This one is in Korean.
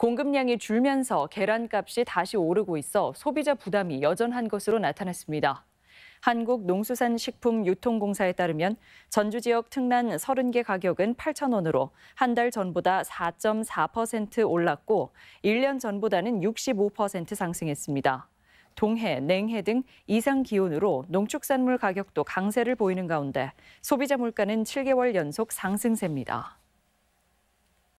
공급량이 줄면서 계란값이 다시 오르고 있어 소비자 부담이 여전한 것으로 나타났습니다. 한국농수산식품유통공사에 따르면 전주 지역 특난 30개 가격은 8천 원으로 한 달 전보다 4.4% 올랐고 1년 전보다는 65% 상승했습니다. 동해, 냉해 등 이상 기온으로 농축산물 가격도 강세를 보이는 가운데 소비자 물가는 7개월 연속 상승세입니다.